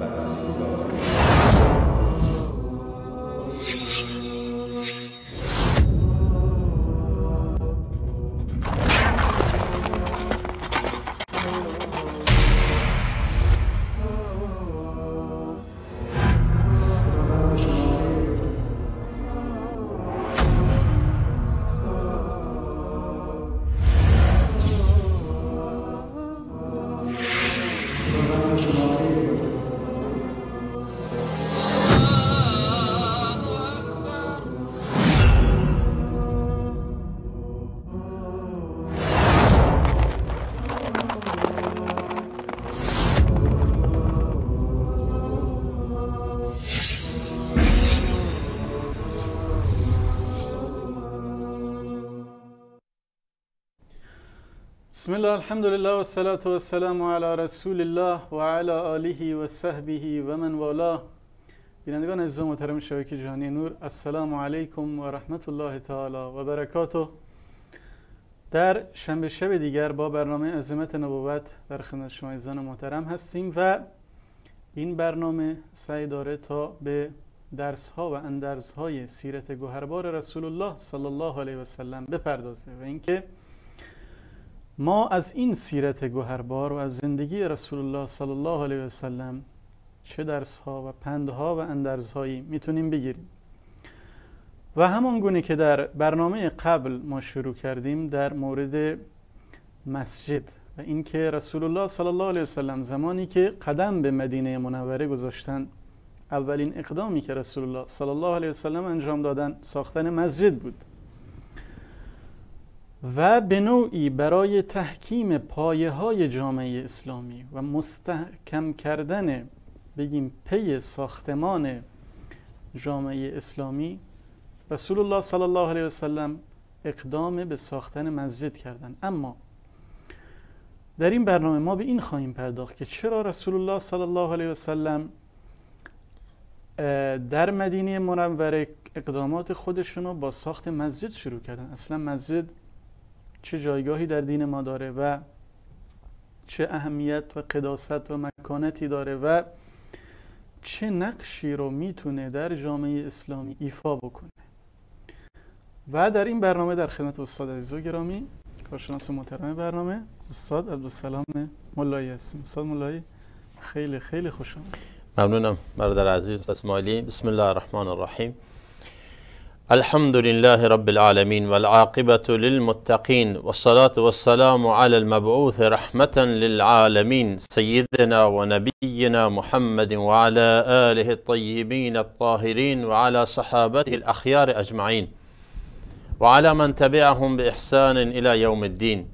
Let us بسم الله الحمد لله والصلاة والسلام على رسول الله و علی آله و صحبه و من والاه بینندگان عزیز و محترم شبکه جهانی نور السلام علیکم و رحمت الله تعالی و برکاته در شنبه شب دیگر با برنامه عظمت نبوت در خدمت شما عزیزان محترم هستیم و این برنامه سعی داره تا به درس ها و اندرس های سیرت گوهربار رسول الله صلی الله علیه و سلم بپردازه و اینکه ما از این سیرت گوهربار و از زندگی رسول الله صلی الله علیه وسلم چه درس ها و پندها و هایی میتونیم بگیریم و همان گونه که در برنامه قبل ما شروع کردیم در مورد مسجد و اینکه رسول الله صلی الله علیه وسلم زمانی که قدم به مدینه منوره گذاشتن اولین اقدامی که رسول الله صلی الله علیه وسلم انجام دادن ساختن مسجد بود و به نوعی برای تحکیم پایه های جامعه اسلامی و مستحکم کردن بگیم پی ساختمان جامعه اسلامی رسول الله صلی الله علیه وسلم اقدام به ساختن مسجد کردن اما در این برنامه ما به این خواهیم پرداخت که چرا رسول الله صلی الله علیه وسلم در مدینه منوره اقدامات خودشون رو با ساخت مسجد شروع کردن اصلا مسجد چه جایگاهی در دین ما داره و چه اهمیت و قداست و مکانتی داره و چه نقشی رو میتونه در جامعه اسلامی ایفا بکنه و در این برنامه در خدمت استاد عزیز و گرامی کارشناس محترم برنامه استاد عبدالسلام ملایی هستیم استاد ملایی خیلی خیلی خوشم ممنونم برادر عزیز اسماعیلی بسم الله الرحمن الرحیم الحمد لله رب العالمين والعاقبة للمتقين والصلاة والسلام على المبعوث رحمة للعالمين سيدنا ونبينا محمد وعلى آله الطيبين الطاهرين وعلى صحابته الأخيار أجمعين وعلى من تبعهم بإحسان إلى يوم الدين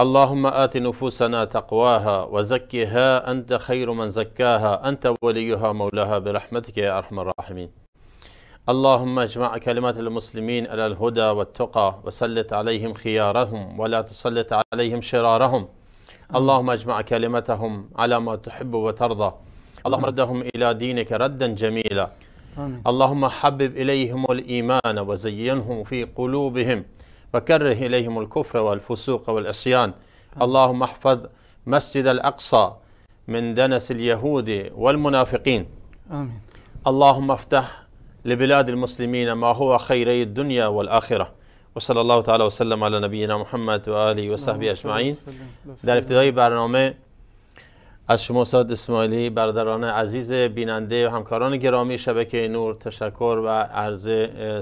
اللهم آت نفوسنا تقواها وزكها أنت خير من زكاها أنت وليها مولاها برحمتك يا أرحم الراحمين اللهم اجمع كلمات المسلمين على الهدى والتقى وسلط عليهم خيارهم ولا تسلط عليهم شرارهم اللهم اجمع كلمتهم على ما تحب وترضى اللهم ردهم إلى دينك ردا جميلا آمين. اللهم حبب إليهم الإيمان وزينهم في قلوبهم وكره إليهم الكفر والفسوق والعصيان اللهم احفظ مسجد الأقصى من دنس اليهود والمنافقين آمين. اللهم افتح لبلاد المسلمين ما هو خيري الدنيا والآخرة وصلى الله تعالی وسلم على نبینا محمد و وصحبه و صحبی اجمعین در ابتدای برنامه از شما ساد اسماعیلی برادران عزیز بیننده و همکاران گرامی شبکه نور تشکر و عرض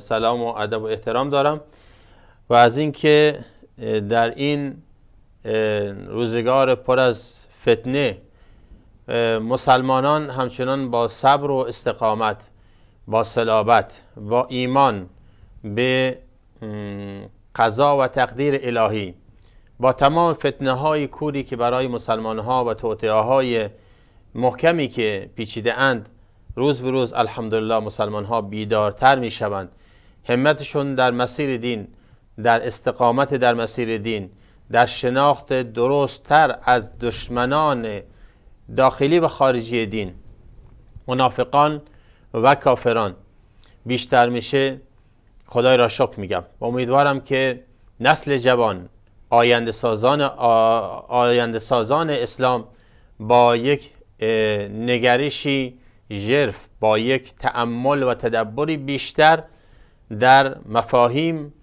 سلام و ادب و احترام دارم و از اینکه در این روزگار پر از فتنه مسلمانان همچنان با صبر و استقامت با صلابت و ایمان به قضا و تقدیر الهی با تمام فتنه های کوری که برای مسلمان ها و توطعه های محکمی که پیچیده اند روز به روز الحمدلله مسلمان ها بیدارتر می شوند همتشون در مسیر دین در استقامت در مسیر دین در شناخت درستتر از دشمنان داخلی و خارجی دین منافقان و کافران بیشتر میشه خدای را شکر میگم و امیدوارم که نسل جوان آینده سازان, آینده سازان اسلام با یک نگرشی جرف با یک تأمل و تدبری بیشتر در مفاهیم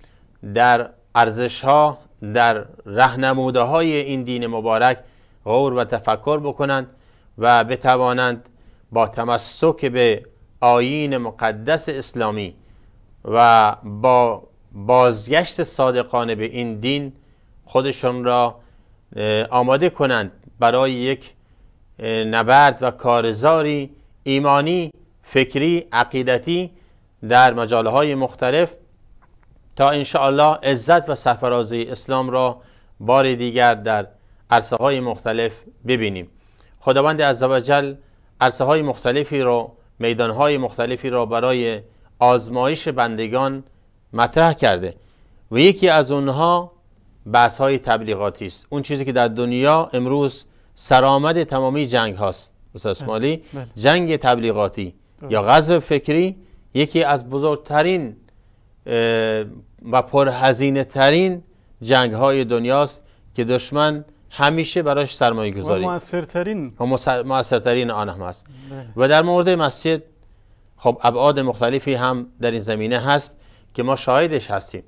در ارزش ها در رهنموده های این دین مبارک غور و تفکر بکنند و بتوانند با تمسک به آیین مقدس اسلامی و با بازگشت صادقانه به این دین خودشان را آماده کنند برای یک نبرد و کارزاری ایمانی، فکری، عقیدتی در مجالهای های مختلف تا انشاءالله عزت و سفرازی اسلام را بار دیگر در عرصه های مختلف ببینیم خداوند عزوجل عرصه های مختلفی را میدانهای مختلفی را برای آزمایش بندگان مطرح کرده و یکی از اونها بحث های تبلیغاتی است اون چیزی که در دنیا امروز سرآمد تمامی جنگ هاست بله، بله. جنگ تبلیغاتی یا غزو فکری یکی از بزرگترین و پرهزینه ترین جنگ های دنیاست که دشمن همیشه برایش سرمایه گذاری و موثرترین موثرترین آن هم هست بله. و در مورد مسجد خب ابعاد مختلفی هم در این زمینه هست که ما شاهدش هستیم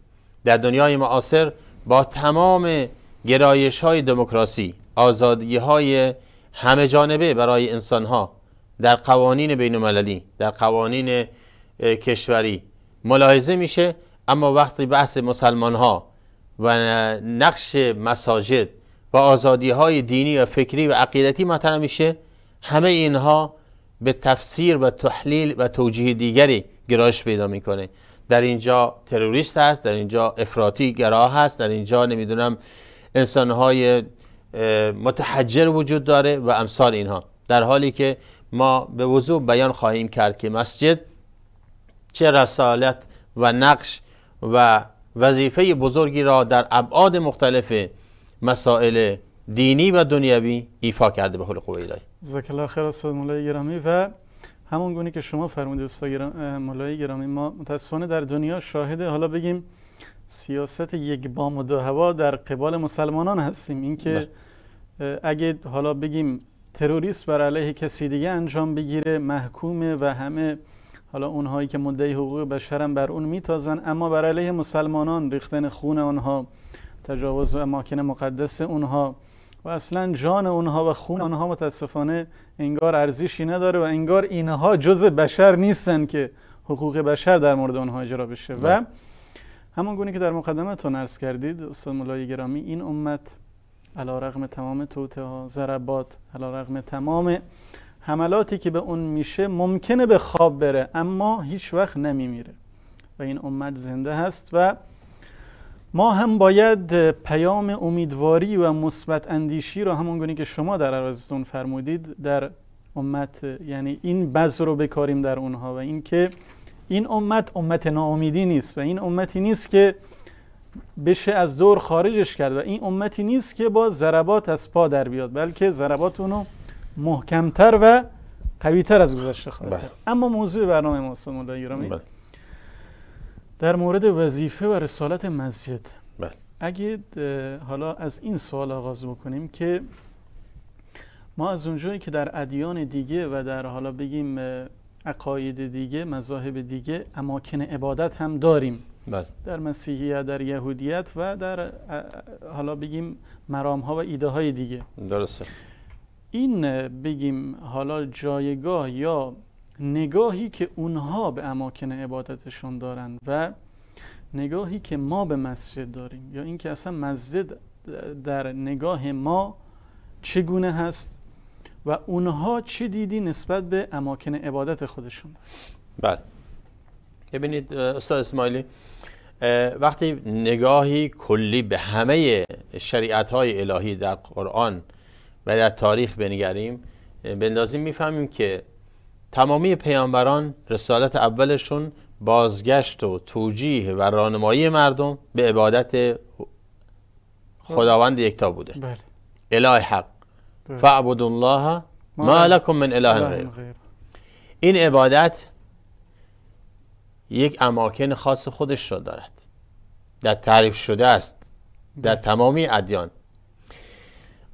در دنیای معاصر با تمام گرایش های دموکراسی آزادی های همه جانبه برای انسان ها در قوانین بین المللی در قوانین کشوری ملاحظه میشه اما وقتی بحث مسلمان ها و نقش مساجد و آزادی های دینی و فکری و عقیدتی مطرح میشه همه اینها به تفسیر و تحلیل و توجیه دیگری گرایش پیدا میکنه در اینجا تروریست هست در اینجا افراطی گراه هست در اینجا نمیدونم انسانهای متحجر وجود داره و امثال اینها در حالی که ما به وضوع بیان خواهیم کرد که مسجد چه رسالت و نقش و وظیفه بزرگی را در ابعاد مختلف مسائل دینی و دنیوی ایفا کرده به حول قوه الهی الله خیر استاد مولای گرامی و همون گونه که شما فرمودید استاد مولای گرامی ما متاسفانه در دنیا شاهد حالا بگیم سیاست یک بام و دو هوا در قبال مسلمانان هستیم اینکه بله. اگه حالا بگیم تروریست بر علیه کسی دیگه انجام بگیره محکومه و همه حالا اونهایی که مدعی حقوق بشرم بر اون میتازن اما بر علیه مسلمانان ریختن خون آنها تجاوز و اماکن مقدس اونها و اصلا جان اونها و خون اونها متاسفانه انگار ارزشی نداره و انگار اینها جز بشر نیستن که حقوق بشر در مورد اونها اجرا بشه و بله. همون گونه که در مقدمتون عرض کردید استاد مولای گرامی این امت علا رغم تمام توته ها ضربات علا رغم تمام حملاتی که به اون میشه ممکنه به خواب بره اما هیچ وقت نمیمیره و این امت زنده هست و ما هم باید پیام امیدواری و مثبت اندیشی را همان گونه که شما در عرضتون فرمودید در امت یعنی این بذر رو بکاریم در اونها و اینکه این امت امت ناامیدی نیست و این امتی نیست که بشه از دور خارجش کرد و این امتی نیست که با ضربات از پا در بیاد بلکه ضربات اونو محکمتر و قویتر از گذشته خواهد بله. اما موضوع برنامه ما رو در مورد وظیفه و رسالت مسجد بله. اگه حالا از این سوال آغاز بکنیم که ما از اونجایی که در ادیان دیگه و در حالا بگیم عقاید دیگه مذاهب دیگه اماکن عبادت هم داریم بله. در مسیحیت در یهودیت و در حالا بگیم مرام ها و ایده های دیگه درسته این بگیم حالا جایگاه یا نگاهی که اونها به اماکن عبادتشون دارن و نگاهی که ما به مسجد داریم یا اینکه اصلا مسجد در نگاه ما چگونه هست و اونها چه دیدی نسبت به اماکن عبادت خودشون بله ببینید استاد اسماعیلی وقتی نگاهی کلی به همه شریعت های الهی در قرآن و در تاریخ بنگریم بندازیم میفهمیم که تمامی پیامبران رسالت اولشون بازگشت و توجیه و راهنمایی مردم به عبادت خداوند یکتا بوده بله. اله حق فعبد الله ما لکم من اله غیر این عبادت یک اماکن خاص خودش را دارد در تعریف شده است در بله. تمامی ادیان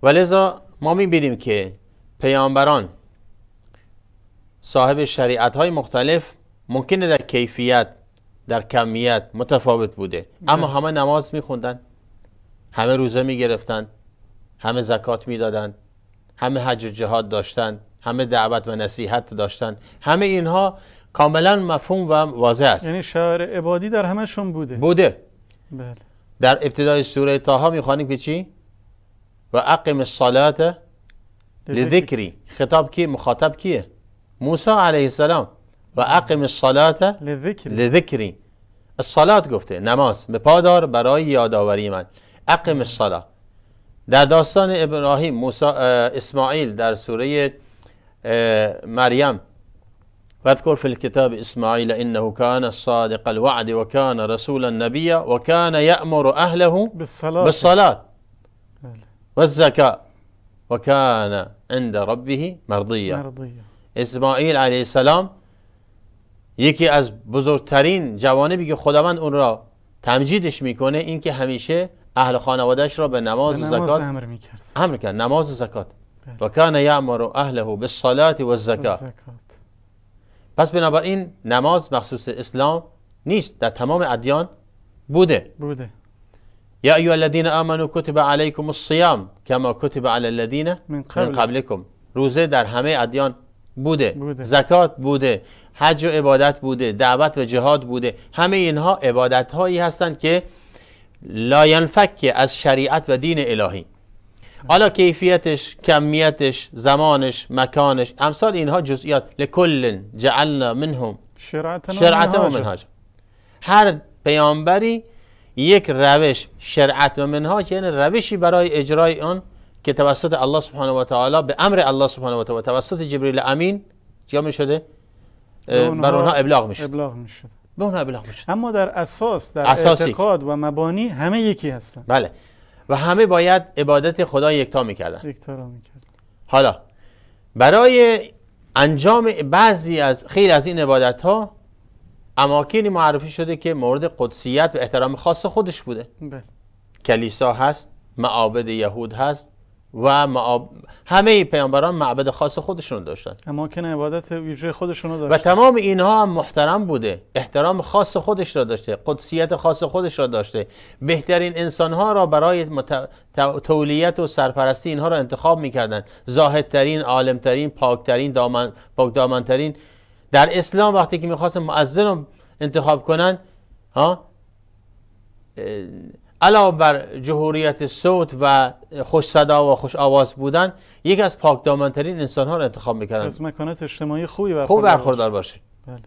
ولذا، ما میبینیم که پیامبران صاحب شریعت های مختلف ممکنه در کیفیت در کمیت متفاوت بوده اما همه نماز میخوندن همه روزه میگرفتن همه زکات میدادن همه حج و جهاد داشتن همه دعوت و نصیحت داشتن همه اینها کاملا مفهوم و واضح است یعنی شعر عبادی در همشون بوده بوده بله. در ابتدای سوره تاها میخوانیم که چی؟ و عقم الصلاه لذکری خطاب کی مخاطب کیه؟ موسى عليه السلام وأقم الصلاه لذكري, لذكري. الصلاة گفته نماز بقدر براي برای یادآوری من اقم الصلاه در داستان ابراهیم موسا اه، اسماعیل در سوره اه، مریم واذكر في الكتاب إسماعيل إنه كان صادق الوعد وكان رسولا نبيا وكان يأمر أهله بالصلاة, بالصلاة والزكاة وكان عند ربه مرضيا, مرضيا. اسماعیل علیه السلام یکی از بزرگترین جوانبی که خداوند اون را تمجیدش میکنه این که همیشه اهل خانوادهش را به نماز, و زکات امر میکرد امر کرد نماز و زکات بله. و کان یعمر اهله بالصلاه و الزکات پس بنابراین نماز مخصوص اسلام نیست در تمام ادیان بوده بوده یا ای الذین آمنوا کتب علیکم الصیام کما کتب علی الذین من قبلکم روزه در همه ادیان بوده. بوده زکات بوده حج و عبادت بوده دعوت و جهاد بوده همه اینها عبادت هایی هستند که لاینفک از شریعت و دین الهی حالا کیفیتش کمیتش زمانش مکانش امثال اینها جزئیات لکل جعلنا منهم شرعت و منهاج هر پیامبری یک روش شرعت و منهاج یعنی روشی برای اجرای اون که توسط الله سبحانه و تعالی به امر الله سبحانه و تعالی توسط جبریل امین چیا می شده بر اونها ابلاغ می ابلاغ می به اونها ابلاغ می اما در اساس در اساسی. اعتقاد و مبانی همه یکی هستن بله و همه باید عبادت خدا یکتا میکردن یکتا را حالا برای انجام بعضی از خیلی از این عبادت ها اماکنی معرفی شده که مورد قدسیت و احترام خاص خودش بوده بله. کلیسا هست معابد یهود هست و معاب... همه پیامبران معبد خاص خودشون داشتن اماکن عبادت ویژه خودشون داشتن و تمام اینها هم محترم بوده احترام خاص خودش را داشته قدسیت خاص خودش را داشته بهترین انسانها را برای تولیت و سرپرستی اینها را انتخاب میکردند زاهدترین عالمترین پاکترین دامن... پاک دامنترین در اسلام وقتی که میخواستن معزن رو انتخاب کنن ها علاوه بر جهوریت صوت و خوش صدا و خوش آواز بودن یکی از پاکدامنترین انسان ها رو انتخاب میکردن از مکانات اجتماعی خوبی برخوردار, خوب برخوردار باشه بله.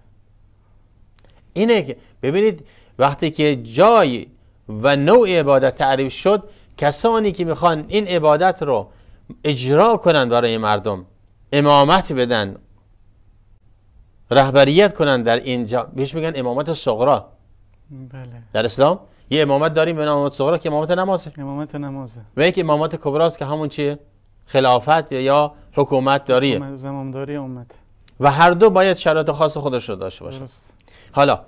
اینه که ببینید وقتی که جای و نوع عبادت تعریف شد کسانی که میخوان این عبادت رو اجرا کنن برای مردم امامت بدن رهبریت کنن در اینجا بهش میگن امامت صغرا بله. در اسلام یه امامت داریم به امامت صغرا که امامت نمازه امامت نمازه و یک امامت کبراست که همون چیه خلافت یا حکومت داریه زمامداری امت و هر دو باید شرایط خاص خودش رو داشته باشه حالا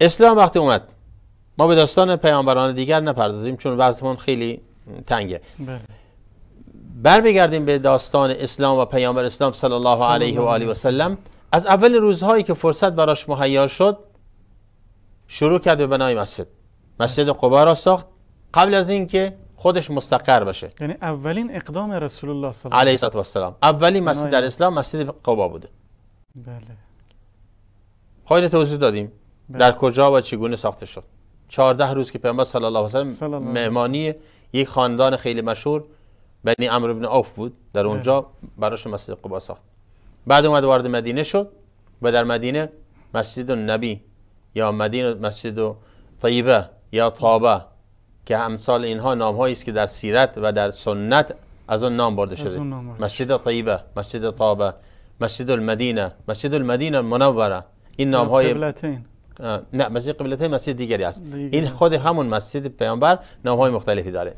اسلام وقتی اومد ما به داستان پیامبران دیگر نپردازیم چون وضعمون خیلی تنگه بله. برمیگردیم به داستان اسلام و پیامبر اسلام صلی الله علیه و آله و سلم از اول روزهایی که فرصت براش مهیا شد شروع کرد به بنای مسجد مسجد قبا را ساخت قبل از اینکه خودش مستقر بشه یعنی اولین اقدام رسول الله صلی الله علیه و سلم. اولین مسجد در اسلام مسجد قبا بوده بله خیلی توضیح دادیم بله. در کجا و چگونه ساخته شد 14 روز که پیامبر صلی الله علیه و سلم مهمانی یک خاندان خیلی مشهور بنی امر بن اوف بود در بله. اونجا براش مسجد قبا ساخت بعد اومد وارد مدینه شد و در مدینه مسجد النبی یا مدین مسجد و طیبه یا طابه که امثال اینها نام است که در سیرت و در سنت از اون نام برده شده مسجد طیبه مسجد طابه مسجد المدینه مسجد المدینه منوره این نام های نه مسجد قبلته مسجد دیگری است این خود همون مسجد پیامبر نام های مختلفی داره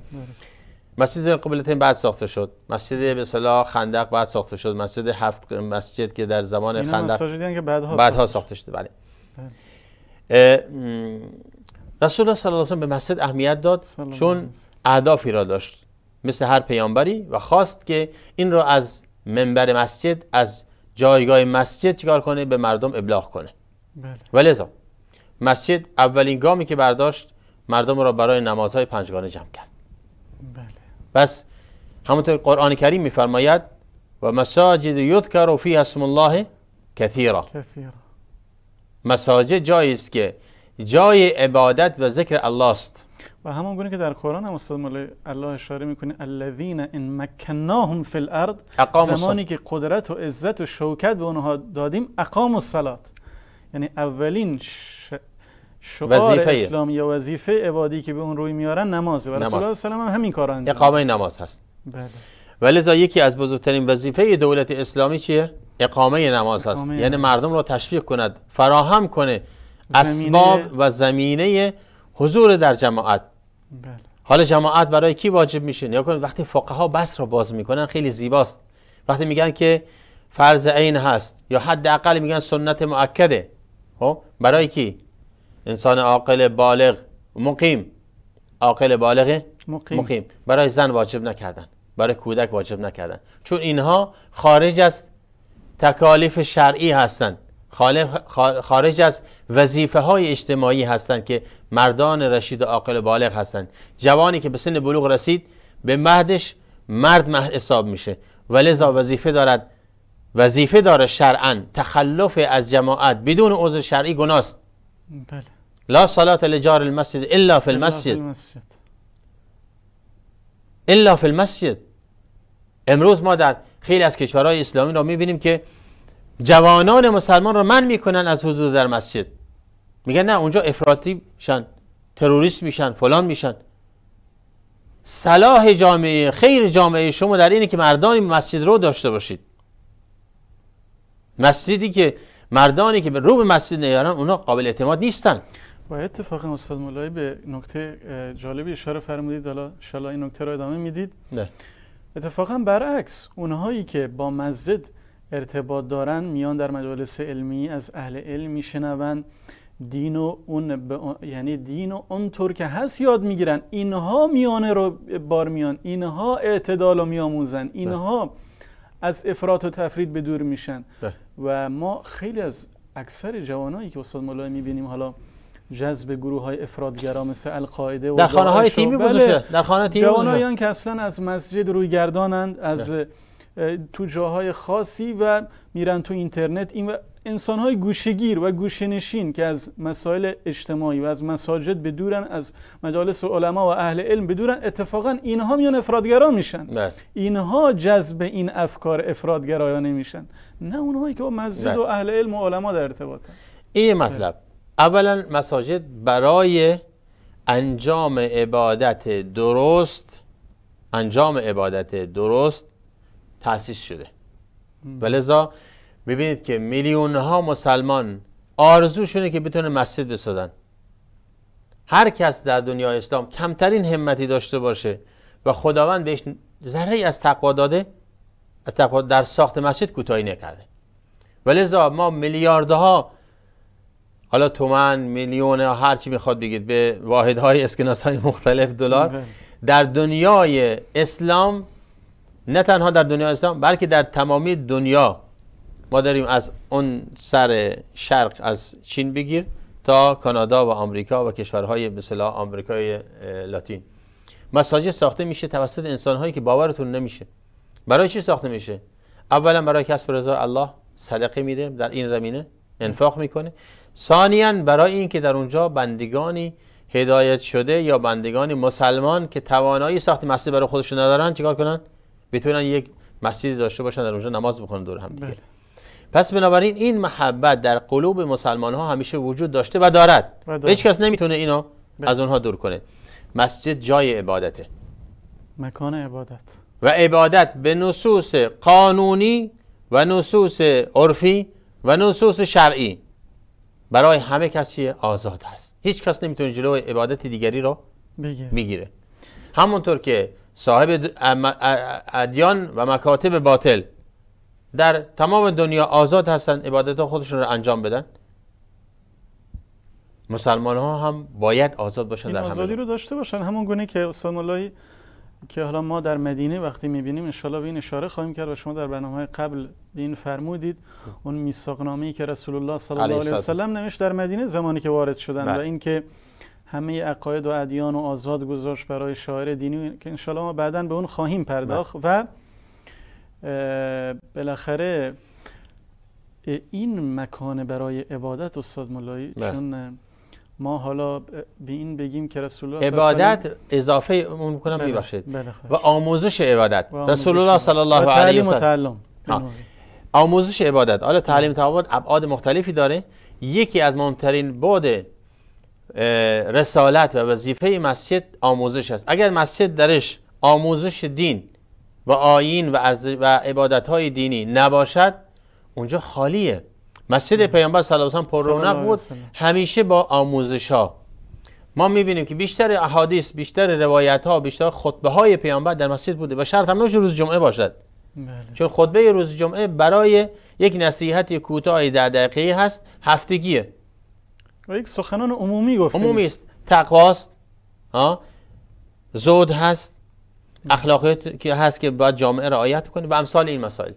مسجد قبلتین بعد ساخته شد مسجد به صلاح خندق بعد ساخته شد مسجد هفت مسجد که در زمان خندق بعد ها ساخته شده بله, بله. رسول الله صلی الله علیه و به مسجد اهمیت داد چون اهدافی را داشت مثل هر پیامبری و خواست که این را از منبر مسجد از جایگاه مسجد چیکار کنه به مردم ابلاغ کنه بله. ولذا مسجد اولین گامی که برداشت مردم را برای نمازهای پنجگانه جمع کرد بله. پس همونطور قرآن کریم میفرماید و مساجد یذکر فی اسم الله کثیرا مساجد جایی است که جای عبادت و ذکر الله است و همان گونه که در قرآن هم استاد الله اشاره میکنه الذین ان مکناهم فی الارض زمانی که قدرت و عزت و شوکت به اونها دادیم اقام الصلات یعنی اولین ش... شعار اسلام یا وظیفه عبادی که به اون روی میارن نمازه و رسول الله صلی هم همین کار اقامه نماز هست بله ولذا یکی از بزرگترین وظیفه دولت اسلامی چیه اقامه نماز است یعنی مردم را تشویق کند فراهم کنه اسباب و زمینه حضور در جماعت بله. حال جماعت برای کی واجب میشه یا کنید وقتی فقها ها بس را باز میکنن خیلی زیباست وقتی میگن که فرض عین هست یا حداقل میگن سنت مؤکده خب برای کی انسان عاقل بالغ مقیم عاقل بالغ مقیم. مقیم برای زن واجب نکردن برای کودک واجب نکردن چون اینها خارج است تکالیف شرعی هستند خارج از وظیفه های اجتماعی هستند که مردان رشید و عاقل و بالغ هستند جوانی که به سن بلوغ رسید به مهدش مرد مهد حساب میشه و لذا وظیفه دارد وظیفه داره شرعا تخلف از جماعت بدون عذر شرعی گناست بله. لا صلات لجار المسجد الا في المسجد الا في المسجد امروز ما در خیلی از کشورهای اسلامی را میبینیم که جوانان مسلمان را من میکنن از حضور در مسجد میگن نه اونجا افراطی میشن تروریست میشن فلان میشن صلاح جامعه خیر جامعه شما در اینه که مردانی مسجد رو داشته باشید مسجدی که مردانی که به رو به مسجد نیارن اونا قابل اعتماد نیستن و اتفاقا استاد مولایی به نکته جالبی اشاره فرمودید حالا این نکته رو ادامه میدید نه. اتفاقا برعکس اونهایی که با مسجد ارتباط دارن میان در مجالس علمی از اهل علم میشنون دین و اون یعنی دین و اونطور که هست یاد میگیرن اینها میانه رو بار میان اینها اعتدال رو میآموزن بله. اینها از افراط و تفرید به دور میشن بله. و ما خیلی از اکثر جوانایی که استاد مولای میبینیم حالا جذب گروه های افرادگرا مثل القاعده و در خانه های تیمی بله در خانه تیمی که اصلا از مسجد روی گردانند از بله. تو جاهای خاصی و میرن تو اینترنت این و انسان های گوشگیر و گوشنشین که از مسائل اجتماعی و از مساجد بدورن از مجالس علما و اهل علم بدورن اتفاقا اینها میان افرادگرا میشن بله. اینها جذب این افکار افرادگرایانه میشن نه اونهایی که با مسجد بله. و اهل علم و علما در ارتباطن این مطلب اولا مساجد برای انجام عبادت درست انجام عبادت درست تاسیس شده ولذا ببینید که میلیون ها مسلمان آرزوشونه که بتونه مسجد بسازن هر کس در دنیا اسلام کمترین همتی داشته باشه و خداوند بهش ذره از تقوا داده از تقوا در ساخت مسجد کوتاهی نکرده ولذا ما میلیاردها حالا تومن میلیون هر چی میخواد بگید به واحد های اسکناس های مختلف دلار بله. در دنیای اسلام نه تنها در دنیا اسلام بلکه در تمامی دنیا ما داریم از اون سر شرق از چین بگیر تا کانادا و آمریکا و کشورهای مثلا آمریکای لاتین مساجد ساخته میشه توسط انسانهایی که باورتون نمیشه برای چی ساخته میشه اولا برای کسب رضا الله صدقه میده در این زمینه انفاق میکنه ثانیا برای اینکه در اونجا بندگانی هدایت شده یا بندگانی مسلمان که توانایی ساخت مسجد برای خودشون ندارن چیکار کنن بتونن یک مسجد داشته باشن در اونجا نماز بخونن دور هم دیگه بله. پس بنابراین این محبت در قلوب مسلمان ها همیشه وجود داشته و دارد هیچ کس نمیتونه اینو بله. از اونها دور کنه مسجد جای عبادته مکان عبادت و عبادت به نصوص قانونی و نصوص عرفی و نصوص شرعی برای همه کسی آزاد است هیچ کس نمیتونه جلو عبادت دیگری رو میگیره همونطور که صاحب ادیان و مکاتب باطل در تمام دنیا آزاد هستن عبادت خودشون رو انجام بدن مسلمان ها هم باید آزاد باشن این در آزادی رو داشته باشن همون گونه که اللهی که حالا ما در مدینه وقتی میبینیم انشالله به این اشاره خواهیم کرد و شما در برنامه های قبل این فرمودید اون نامی که رسول الله صلی الله علیه سلم نوشت در مدینه زمانی که وارد شدن و بله. اینکه همه عقاید و ادیان و آزاد گذاشت برای شاعر دینی که انشالله ما بعدا به اون خواهیم پرداخت بله. و بالاخره این مکان برای عبادت استاد ملایی بله. چون ما حالا به این بگیم که رسول الله عبادت اضافه اون میکنم بله, بله، و آموزش عبادت و آموزش رسول الله صلی الله علیه و آموزش عبادت حالا بله. تعلیم تعبد ابعاد مختلفی داره یکی از مهمترین بعد رسالت و وظیفه مسجد آموزش است اگر مسجد درش آموزش دین و آیین و, و های دینی نباشد اونجا خالیه مسجد پیامبر صلی الله علیه و پر رونق بود همیشه با آموزش ها ما میبینیم که بیشتر احادیث بیشتر روایت ها بیشتر خطبه های پیامبر در مسجد بوده و شرط هم روز جمعه باشد بله. چون خطبه روز جمعه برای یک نصیحت کوتاه در دقیقه هست هفتگیه و یک سخنان عمومی گفتیم عمومی است تقواست زود هست بله. اخلاقیات که هست که باید جامعه رعایت کنه و امثال این مسائل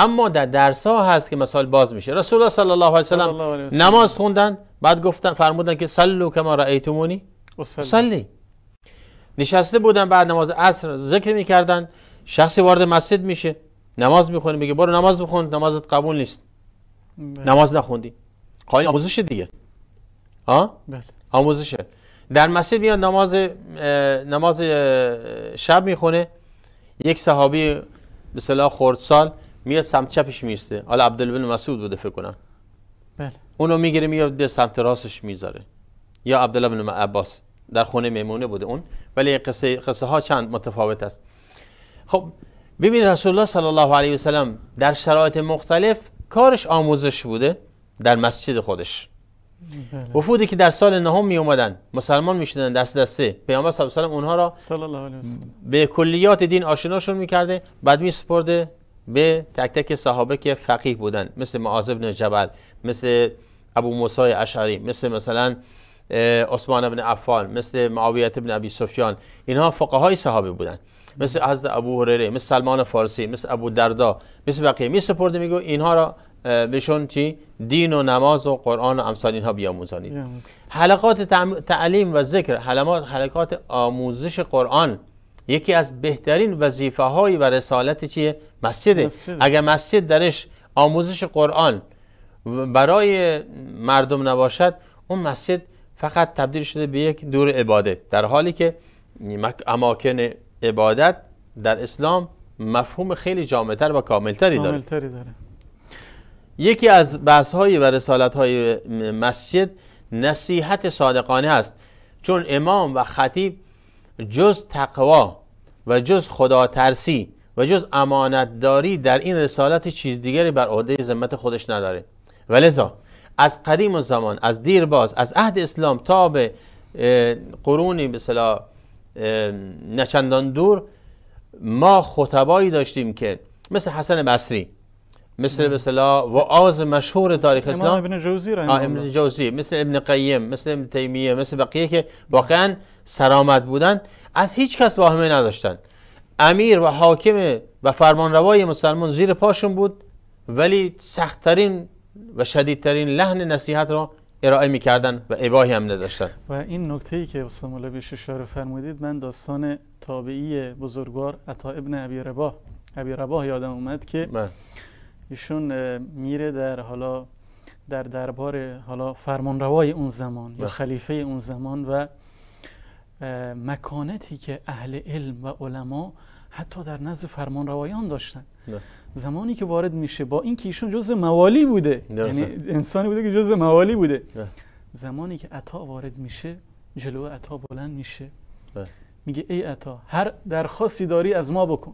اما در درس ها هست که مثال باز میشه رسول الله صلی الله علیه وسلم نماز خوندن بعد گفتن فرمودن که سلو کما رأیتمونی سلی نشسته بودن بعد نماز عصر ذکر میکردن شخصی وارد مسجد میشه نماز میخونه میگه برو نماز بخون نمازت قبول نیست بله. نماز نخوندی قاین خب آموزش دیگه ها بله. آموزشه در مسجد میاد نماز نماز شب میخونه یک صحابی به صلاح خردسال میاد سمت چپش میرسه حالا عبدالبن مسعود بوده فکر کنم بله اونو میگیره میاد سمت راستش میذاره یا عبدالله بن عباس در خونه میمونه بوده اون ولی قصه, قصه ها چند متفاوت است خب ببین رسول الله صلی الله علیه وسلم در شرایط مختلف کارش آموزش بوده در مسجد خودش بله. وفودی که در سال نهم می اومدن مسلمان می دست دسته پیامبر صلی الله علیه و اونها را به کلیات دین آشناشون میکرده بعد می سپرده به تک تک صحابه که فقیه بودن مثل معاذ بن جبل مثل ابو موسی اشعری مثل مثلا عثمان بن عفان مثل معاویت بن ابی سفیان اینها فقهای صحابه بودن مثل حضرت ابو هرره مثل سلمان فارسی مثل ابو دردا مثل بقیه می سپرده میگو اینها را بهشون چی دین و نماز و قرآن و امثال اینها بیاموزانید حلقات تعلیم و ذکر حلقات آموزش قرآن یکی از بهترین وظیفه های و رسالت چیه مسجد اگر مسجد درش آموزش قرآن برای مردم نباشد اون مسجد فقط تبدیل شده به یک دور عباده در حالی که اماکن عبادت در اسلام مفهوم خیلی جامعتر و کاملتری داره. داره یکی از بحث های و رسالت های مسجد نصیحت صادقانه است چون امام و خطیب جز تقوا و جز خدا ترسی و جز امانتداری در این رسالت چیز دیگری بر عهده ذمت خودش نداره ولذا از قدیم و زمان از دیر باز از عهد اسلام تا به قرونی به صلاح نچندان دور ما خطبایی داشتیم که مثل حسن بصری مثل به صلاح و آز مشهور تاریخ اسلام ابن جوزی ابن جوزی مثل ابن قیم مثل ابن تیمیه مثل بقیه که واقعا سرامت بودن از هیچ کس واهمه نداشتند امیر و حاکم و فرمانروای مسلمان زیر پاشون بود ولی سختترین و شدیدترین لحن نصیحت را ارائه میکردن و عباهی هم نداشتن و این نکته ای که استاد بیشتر بیش اشاره فرمودید من داستان تابعی بزرگوار عطا ابن ابی رباه ابی یادم اومد که بله. ایشون میره در حالا در دربار حالا فرمانروای اون زمان یا بله. خلیفه اون زمان و مکانتی که اهل علم و علما حتی در نزد فرمانروایان داشتن زمانی که وارد میشه با اینکه ایشون جز موالی بوده یعنی انسانی بوده که جز موالی بوده زمانی که عطا وارد میشه جلو عطا بلند میشه میگه ای عطا هر درخواستی داری از ما بکن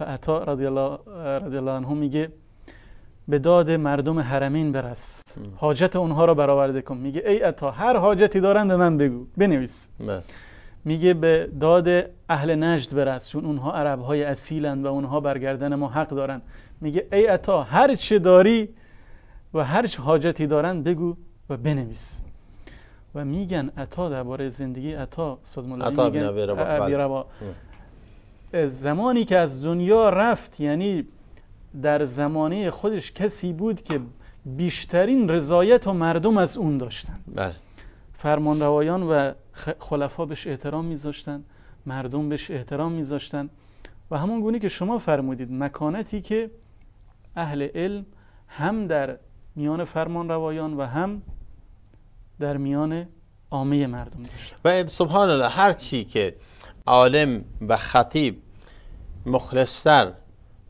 و عطا رضی الله رضی الله میگه به داد مردم حرمین برس حاجت اونها را برآورده کن میگه ای عطا هر حاجتی دارن به من بگو بنویس میگه به داد اهل نجد برست چون اونها عرب های اصیلند و اونها برگردن ما حق دارن میگه ای عطا هر چه داری و هر چه حاجتی دارن بگو و بنویس و میگن عطا درباره زندگی عطا صد عطا میگن بله. زمانی که از دنیا رفت یعنی در زمانه خودش کسی بود که بیشترین رضایت و مردم از اون داشتن بله روایان و خلفا بهش احترام میذاشتن مردم بهش احترام میذاشتن و همون گونه که شما فرمودید مکانتی که اهل علم هم در میان فرمان روایان و هم در میان عامه مردم داشت و سبحان الله هر چی که عالم و خطیب مخلصتر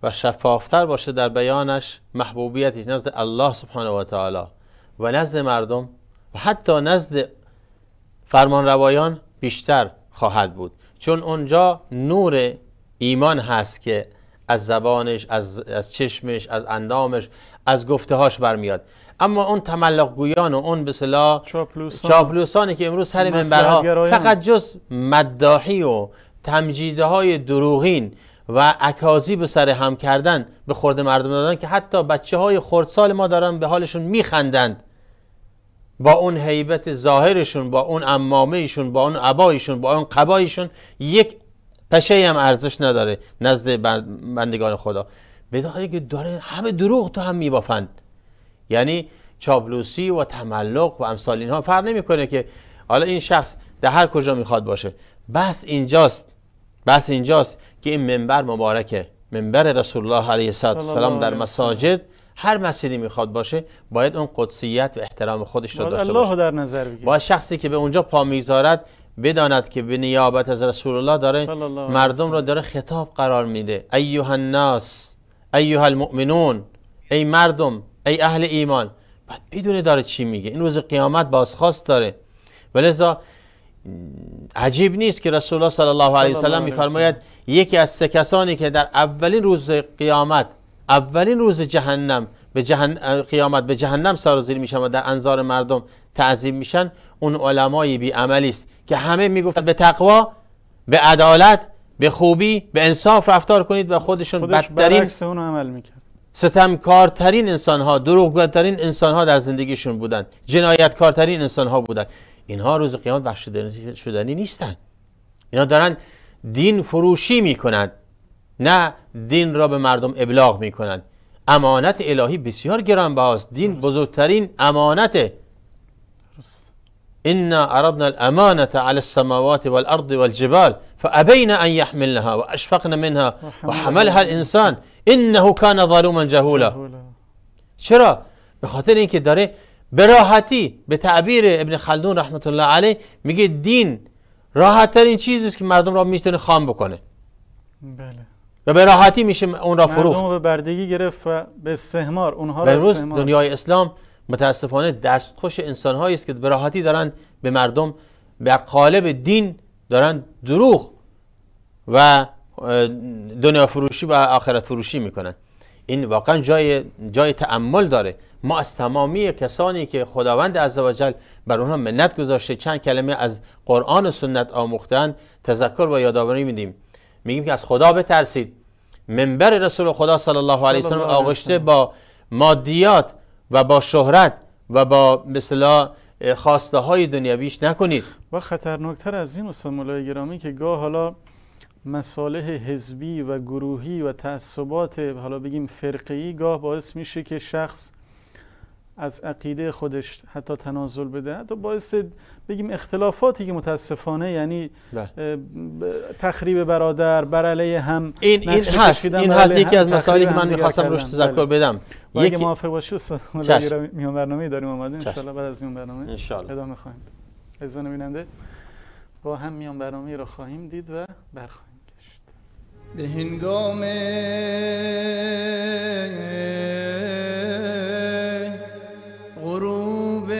و شفافتر باشه در بیانش محبوبیتش نزد الله سبحانه و تعالی و نزد مردم و حتی نزد فرمانروایان بیشتر خواهد بود چون اونجا نور ایمان هست که از زبانش از, از چشمش از اندامش از گفته هاش برمیاد اما اون تملق گویان و اون به صلاح چاپلوسانی که امروز سر منبرها فقط جز مداحی و تمجیده های دروغین و اکازی به سر هم کردن به خورد مردم دادن که حتی بچه های خردسال ما دارن به حالشون میخندند با اون حیبت ظاهرشون با اون امامهشون با اون عبایشون با اون قبایشون یک پشه هم ارزش نداره نزد بندگان خدا به که داره همه دروغ تو هم میبافند یعنی چابلوسی و تملق و امثال اینها فرق نمیکنه که حالا این شخص در هر کجا میخواد باشه بس اینجاست بس اینجاست که این منبر مبارکه منبر رسول الله علیه السلام در مساجد هر مسیری میخواد باشه باید اون قدسیت و احترام خودش رو داشته باشه در نظر بگیر. شخصی که به اونجا پا میذارد بداند که به نیابت از رسول الله داره مردم رو داره خطاب قرار میده ایها الناس ایها المؤمنون ای مردم ای اهل ایمان بعد بدونه داره چی میگه این روز قیامت بازخواست داره ولذا عجیب نیست که رسول الله صلی الله علیه و میفرماید یکی از سه کسانی که در اولین روز قیامت اولین روز جهنم به جهن... قیامت به جهنم سرازیر میشن و در انظار مردم تعظیم میشن اون علمای بیعملی است که همه میگفتن به تقوا به عدالت به خوبی به انصاف رفتار کنید و خودشون خودش بدترین اون عمل میکرد ستمکارترین انسانها دروغگوترین ها در زندگیشون بودند جنایتکارترین ها بودند اینها روز قیامت بخشیده شدنی نیستن اینا دارن دین فروشی میکنند نه دین را به مردم ابلاغ می کنند امانت الهی بسیار گرانبهاست دین بزرگترین امانته انا عرضنا الامانه على السماوات والارض والجبال فابين ان يحملنها واشفقن منها وحملها الانسان انه كان ظلوما جهولا چرا به خاطر اینکه داره به راحتی به تعبیر ابن خلدون رحمت الله علیه میگه دین راحت ترین چیزی که مردم را میتونه خام بکنه بله و به راحتی میشه اون را فروخت مردم به بردگی گرفت و به سهمار، اونها را امروز دنیای اسلام متاسفانه دستخوش انسان است که به راحتی دارن به مردم به قالب دین دارن دروغ و دنیا فروشی و آخرت فروشی میکنن این واقعا جای جای تأمل داره ما از تمامی کسانی که خداوند عزوجل بر اونها منت گذاشته چند کلمه از قرآن و سنت آموختن تذکر و یادآوری میدیم میگیم که از خدا بترسید منبر رسول خدا صلی الله علیه و سلم آغشته با مادیات و با شهرت و با مثلا خواسته های دنیاویش نکنید و خطرناکتر از این استاد مولای گرامی که گاه حالا مصالح حزبی و گروهی و تعصبات حالا بگیم فرقه‌ای گاه باعث میشه که شخص از عقیده خودش حتی تنازل بده حتی باعث بگیم اختلافاتی که متاسفانه یعنی بله. تخریب برادر بر علیه هم این این هست این هست یکی از مسائلی که من میخواستم روش تذکر بله. بدم یک اگه موافق باشی استاد میان برنامه داریم اومدیم ان بعد از میان برنامه ان ادامه خواهیم از بیننده با هم میان برنامه رو خواهیم دید و برخواهیم گشت به هنگام غروب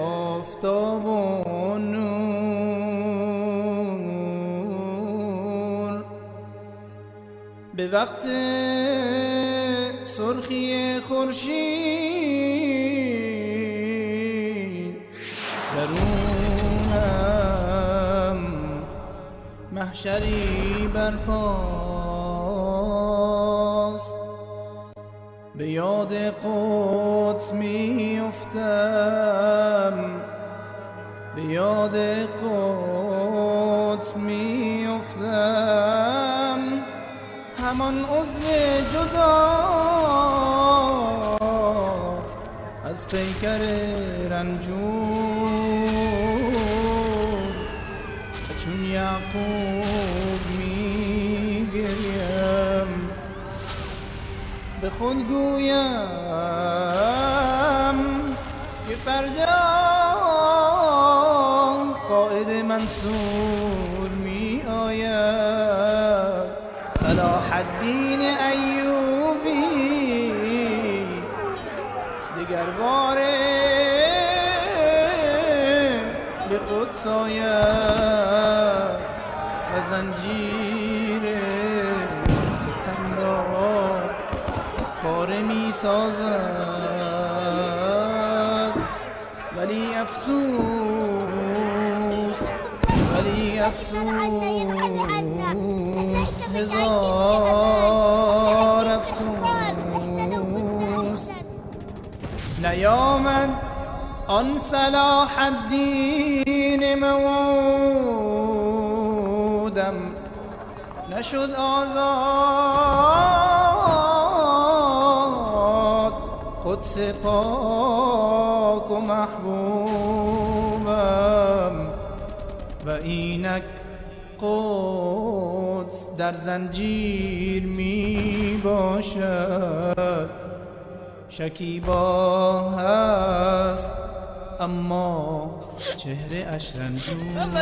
آفتاب و نور به وقت سرخی خورشید درونم محشری برپا به یاد قدس میافتم به یاد همان عضو جدا از پیکر رنجور چون یعقوب به خود گویم که فردا قائد منصور می آید صلاح الدین ایوبی دیگر باره به قدس آید و سازد ولی افسوس ولی افسوس هزار افسوس نیامن آن صلاح الدین موودم نشد آزاد قدس پاک و محبوبم و اینک قدس در زنجیر می باشد شکیبا هست اما چهره اش رنجور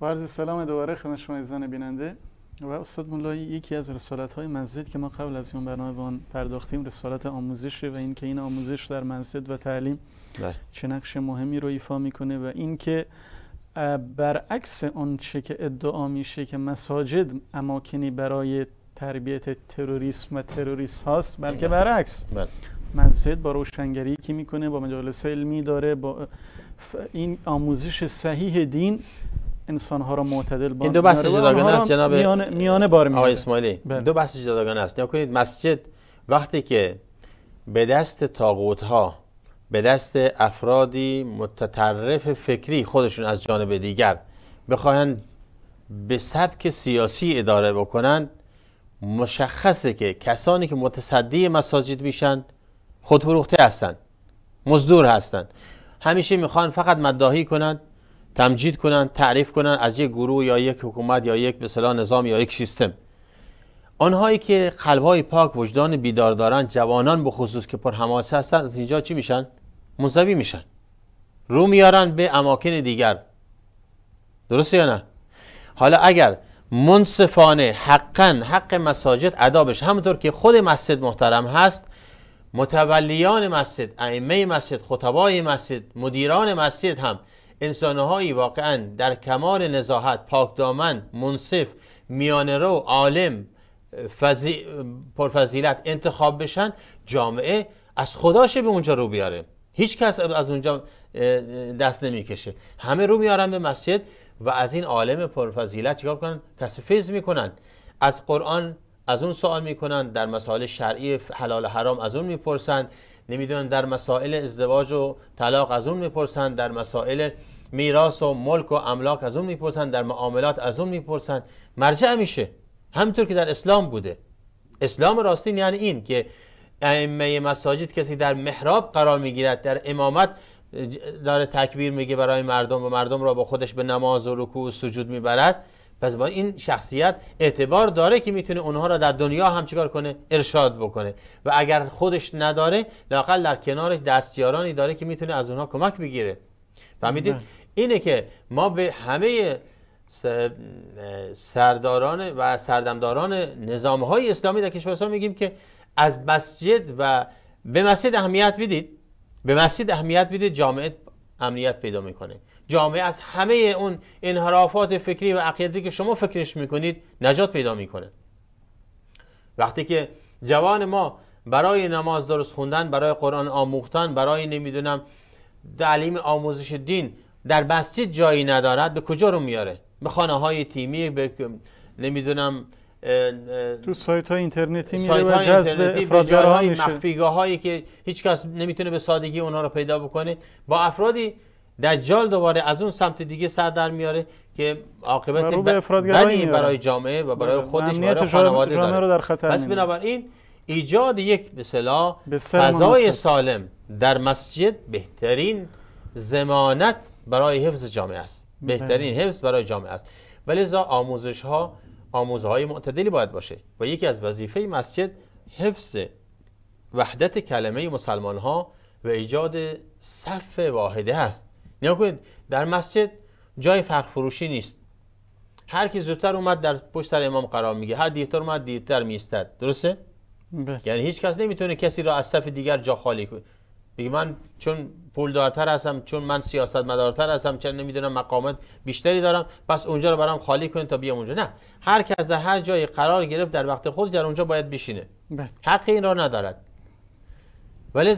با عرض سلام دوباره خدمت شما عزیزان بیننده و استاد مولایی یکی از رسالت های مسجد که ما قبل از این برنامه با پرداختیم رسالت آموزشه و اینکه این آموزش در مسجد و تعلیم بله. چه نقش مهمی رو ایفا میکنه و اینکه برعکس آنچه که ادعا میشه که مساجد اماکنی برای تربیت تروریسم و تروریست هاست بلکه بله. برعکس بله. مسجد با روشنگری که میکنه با مجالس علمی داره با این آموزش صحیح دین انسان ها را معتدل با دو بحث جداگانه جناب میانه, بار آقای اسماعیلی بله. دو بحث جداگانه است نکنید کنید مسجد وقتی که به دست تاغوت ها به دست افرادی متطرف فکری خودشون از جانب دیگر بخواهند به سبک سیاسی اداره بکنند مشخصه که کسانی که متصدی مساجد میشن خودفروخته هستند مزدور هستند همیشه میخوان فقط مداهی کنند تمجید کنند تعریف کنند از یک گروه یا یک حکومت یا یک به نظام یا یک سیستم آنهایی که قلبهای پاک وجدان بیدار دارند جوانان به خصوص که پر حماسه هستند از اینجا چی میشن منزوی میشن رو میارن به اماکن دیگر درسته یا نه حالا اگر منصفانه حقا حق مساجد ادا بشه همونطور که خود مسجد محترم هست متولیان مسجد ائمه مسجد خطبای مسجد مدیران مسجد هم انسانهایی واقعا در کمال نزاحت پاکدامن منصف میانه رو عالم فزی پرفضیلت انتخاب بشن جامعه از خداش به اونجا رو بیاره هیچ کس از اونجا دست نمیکشه همه رو میارن به مسجد و از این عالم پرفضیلت چیکار کنن فیض میکنن از قرآن از اون سوال میکنن در مسائل شرعی حلال و حرام از اون میپرسند نمیدونن در مسائل ازدواج و طلاق از اون میپرسن در مسائل میراث و ملک و املاک از اون میپرسن در معاملات از اون میپرسن مرجع میشه همینطور که در اسلام بوده اسلام راستین یعنی این که ائمه مساجد کسی در محراب قرار میگیرد در امامت داره تکبیر میگه برای مردم و مردم را با خودش به نماز و رکوع و سجود میبرد پس با این شخصیت اعتبار داره که میتونه اونها را در دنیا هم چیکار کنه ارشاد بکنه و اگر خودش نداره لاقل در کنارش دستیارانی داره که میتونه از اونها کمک بگیره فهمیدید اینه که ما به همه سرداران و سردمداران نظام های اسلامی در کشورستان میگیم که از مسجد و به مسجد اهمیت بدید به مسجد اهمیت بدید جامعه امنیت پیدا میکنه جامعه از همه اون انحرافات فکری و عقیدتی که شما فکرش میکنید نجات پیدا میکنه وقتی که جوان ما برای نماز درست خوندن برای قرآن آموختن برای نمیدونم تعلیم آموزش دین در مسجد جایی ندارد به کجا رو میاره به خانه های تیمی به نمیدونم تو سایت های اینترنتی میره های و جذب هایی که هیچکس کس نمیتونه به سادگی اونها رو پیدا بکنه با افرادی دجال دوباره از اون سمت دیگه سر در میاره که عاقبت بدی برای جامعه و برای خودش برای خانواده داره در خطر پس بنابراین ایجاد یک به صلاح فضای سالم در مسجد بهترین زمانت برای حفظ جامعه است بله. بهترین حفظ برای جامعه است ولی آموزش ها آموزهای های معتدلی باید باشه و یکی از وظیفه مسجد حفظ وحدت کلمه مسلمان ها و ایجاد صف واحده است نیا کنید در مسجد جای فرق فروشی نیست هر کی زودتر اومد در پشت سر امام قرار میگه هر دیرتر اومد دیرتر میستد درسته بله. یعنی هیچ کس نمیتونه کسی را از صف دیگر جا خالی کنه بگی من چون پولدارتر هستم چون من سیاست مدارتر هستم چون نمیدونم مقامات بیشتری دارم پس اونجا رو برام خالی کن تا بیام اونجا نه هر کس در هر جای قرار گرفت در وقت خود در اونجا باید بشینه بله. حق این را ندارد ولی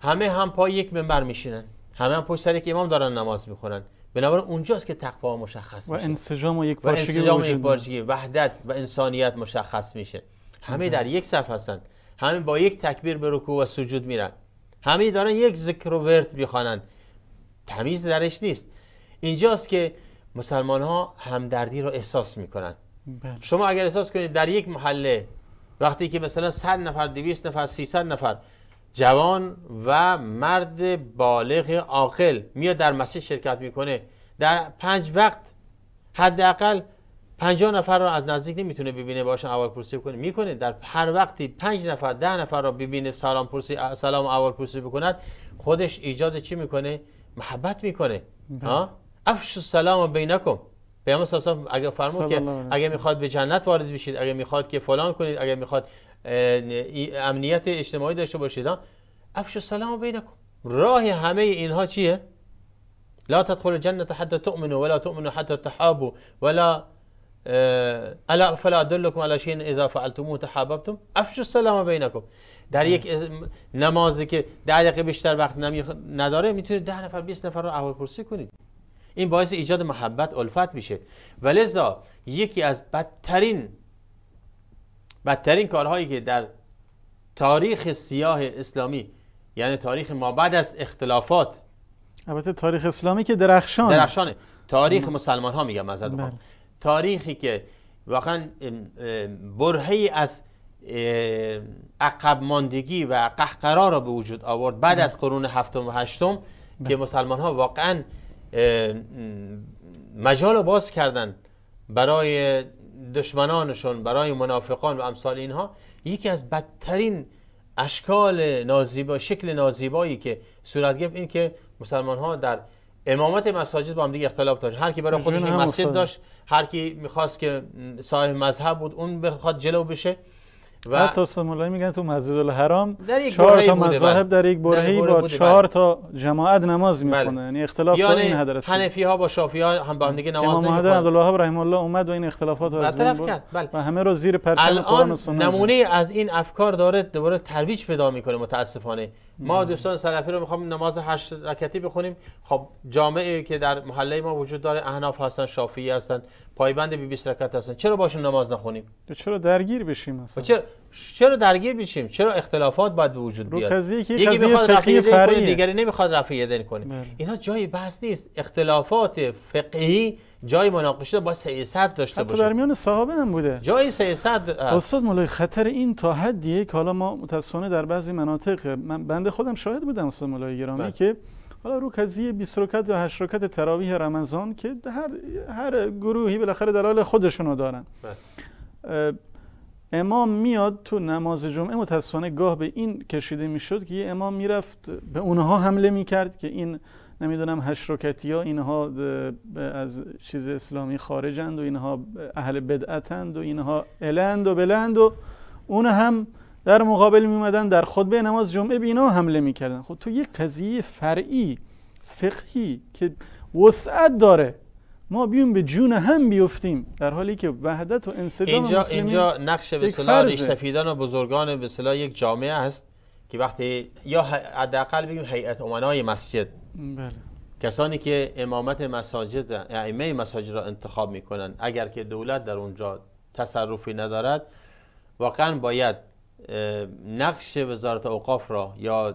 همه هم پای یک منبر میشینن همه هم پشت سر یک امام دارن نماز میخونن بنابراین اونجاست که تقوا مشخص میشه و انسجام و یک و انسجام یک وحدت و انسانیت مشخص میشه همه در یک صف هستن همه با یک تکبیر به رکوع و سجود میرن همه دارن یک ذکر و ورد میخوانند تمیز درش نیست اینجاست که مسلمان ها همدردی رو احساس میکنن بله. شما اگر احساس کنید در یک محله وقتی که مثلا 100 نفر 200 نفر 300 نفر جوان و مرد بالغ عاقل میاد در مسجد شرکت میکنه در پنج وقت حداقل پنجاه نفر رو از نزدیک نمیتونه ببینه باشن اول پرسی بکنه میکنه در هر وقتی پنج نفر ده نفر رو ببینه سلام پرسی سلام اول پرسی بکند خودش ایجاد چی میکنه محبت میکنه بله. ها افش السلام بینکم پیامبر صلی اگه فرمود که اگه میخواد به جنت وارد بشید اگه میخواد که فلان کنید اگه میخواد امنیت اجتماعی داشته باشید افشو سلام بینکم راه همه اینها چیه لا تدخل جنت حتى تؤمنوا ولا تؤمنوا حتى تحابوا ولا الا فلا ادلكم على شيء اذا فعلتموه تحاببتم افشو السلام بینکم در یک نمازی که ده دقیقه بیشتر وقت نداره میتونید ده نفر 20 نفر رو پرسی کنید این باعث ایجاد محبت الفت میشه ولذا یکی از بدترین بدترین کارهایی که در تاریخ سیاه اسلامی یعنی تاریخ ما بعد از اختلافات البته تاریخ اسلامی که درخشان درخشانه تاریخ مسلمان ها میگم از بله. تاریخی که واقعا برهی از عقب ماندگی و قهقرا را به وجود آورد بعد از بله. قرون هفتم و هشتم بله. که مسلمان ها واقعا مجال باز کردن برای دشمنانشون برای منافقان و امثال اینها یکی از بدترین اشکال نازیبا شکل نازیبایی که صورت گرفت این که مسلمان ها در امامت مساجد با هم دیگه اختلاف داشت هر کی برای خودش مسجد داشت هر کی میخواست که صاحب مذهب بود اون بخواد جلو بشه و حتی سمولایی میگن تو مسجد الحرام چهار تا مذاهب در یک بره با چهار تا جماعت نماز بله. میخونه یعنی اختلاف یعنی این حنفی ها با شافعی ها هم با هم دیگه نماز نمیخونن امام عبدالوهاب رحمه الله اومد و این اختلافات رو از بین کرد بله. و همه رو زیر پرچم قرآن و سنت نمونه از این افکار داره دوباره ترویج پیدا میکنه متاسفانه ما دوستان سلفی رو میخوام نماز هشت رکعتی بخونیم خب جامعه که در محله ما وجود داره احناف هستن شافعی هستن پایبند به 20 رکعت هستن چرا باشون نماز نخونیم چرا درگیر بشیم مثلا چرا چرا درگیر بشیم چرا اختلافات باید به وجود بیاد که یکی میخواد رفعی فرعی دیگری نمیخواد رفعی دین کنه بله. اینا جای بحث نیست اختلافات فقهی جای مناقشه با سیاست داشته باشه در میان صحابه هم بوده جای سیاست استاد مولای خطر این تا حدیه که حالا ما متأسفانه در بعضی مناطق من بنده خودم شاهد بودم استاد مولای گرامی بله. که حالا رو قضیه 20 رکعت یا 8 رکعت تراویح رمضان که هر هر گروهی بالاخره دلایل خودشونو دارن بله. امام میاد تو نماز جمعه متاسفانه گاه به این کشیده میشد که یه امام میرفت به اونها حمله میکرد که این نمیدونم رکتی ها اینها از چیز اسلامی خارجند و اینها اهل بدعتند و اینها الند و بلند و اون هم در مقابل می در خطبه نماز جمعه بینا حمله میکردن خب تو یک قضیه فرعی فقهی که وسعت داره ما بیم به جون هم بیفتیم در حالی که وحدت و انسجام اینجا اینجا نقش به و بزرگان به یک جامعه هست که وقتی یا حداقل بگیم هیئت امنای مسجد بله کسانی که امامت مساجد ائمه مساجد را انتخاب میکنن اگر که دولت در اونجا تصرفی ندارد واقعا باید نقش وزارت اوقاف را یا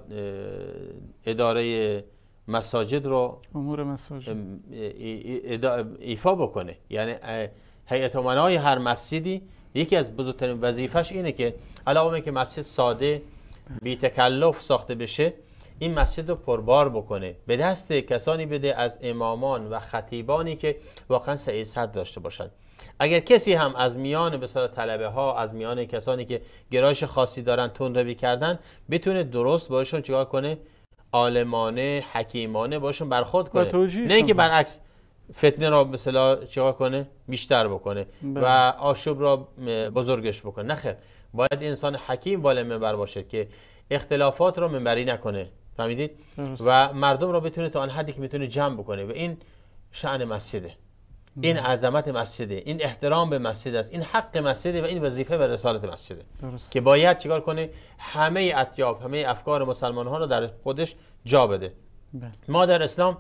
اداره مساجد را امور مساجد ایفا بکنه یعنی هیئت امنای هر مسجدی یکی از بزرگترین وظیفش اینه که علاوه که مسجد ساده بی تکلف ساخته بشه این مسجد رو پربار بکنه به دست کسانی بده از امامان و خطیبانی که واقعا سعی صد داشته باشند اگر کسی هم از میان سر طلبه ها از میان کسانی که گرایش خاصی دارن تون روی کردن بتونه درست باشون چیکار کنه عالمانه حکیمانه باشون برخورد کنه نه اینکه برعکس فتنه را صلاح چیکار کنه بیشتر بکنه بله. و آشوب را بزرگش بکنه نه خیر باید انسان حکیم بالا منبر باشه که اختلافات را منبری نکنه فهمیدید و مردم را بتونه تا آن حدی که میتونه جمع بکنه و این شعن مسجده این عظمت مسجده این احترام به مسجد است این حق مسجده و این وظیفه و رسالت مسجده که باید چیکار کنه همه اطیاب همه افکار مسلمان ها رو در خودش جا بده بله. ما در اسلام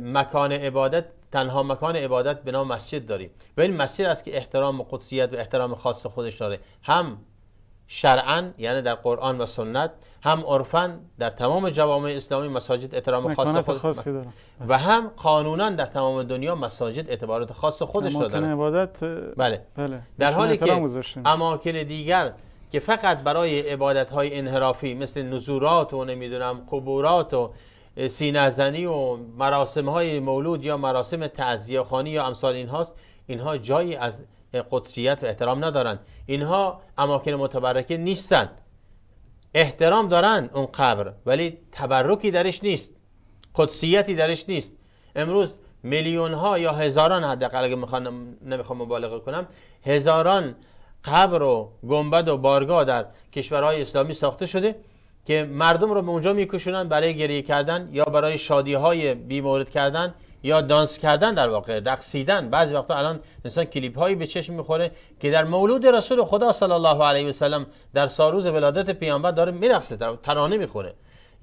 مکان عبادت تنها مکان عبادت به نام مسجد داریم و این مسجد است که احترام و قدسیت و احترام خاص خودش داره هم شرعا یعنی در قرآن و سنت هم عرفا در تمام جوامع اسلامی مساجد احترام خاص خود و هم قانونا در تمام دنیا مساجد اعتبارات خاص خودش را دارن عبادت بله. بله. در حالی که اماکن دیگر که فقط برای عبادت های انحرافی مثل نزورات و نمیدونم قبورات و سینه‌زنی و مراسم های مولود یا مراسم تعزیه خانی یا امثال این هاست اینها جایی از قدسیت و احترام ندارند اینها اماکن متبرکه نیستند احترام دارن اون قبر ولی تبرکی درش نیست قدسیتی درش نیست امروز میلیون ها یا هزاران حداقل اگه میخوام نمیخوام مبالغه کنم هزاران قبر و گنبد و بارگاه در کشورهای اسلامی ساخته شده که مردم رو به اونجا میکشونن برای گریه کردن یا برای شادی های بیمورد کردن یا دانس کردن در واقع رقصیدن بعضی وقتا الان انسان کلیپ هایی به چشم میخوره که در مولود رسول خدا صلی الله علیه و سلم در ساروز ولادت پیامبر داره میرقصه در ترانه میخوره